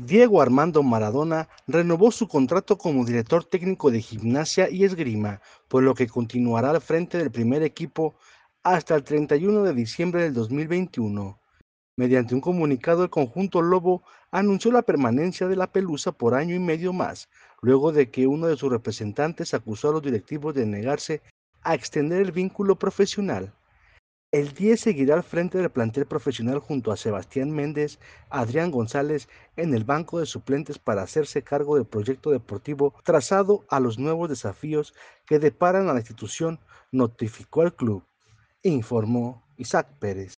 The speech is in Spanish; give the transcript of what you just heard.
Diego Armando Maradona renovó su contrato como director técnico de gimnasia y esgrima, por lo que continuará al frente del primer equipo hasta el 31 de diciembre del 2021. Mediante un comunicado, el conjunto Lobo anunció la permanencia de la pelusa por año y medio más, luego de que uno de sus representantes acusó a los directivos de negarse a extender el vínculo profesional. El 10 seguirá al frente del plantel profesional junto a Sebastián Méndez, Adrián González en el banco de suplentes para hacerse cargo del proyecto deportivo trazado a los nuevos desafíos que deparan a la institución, notificó el club, informó Isaac Pérez.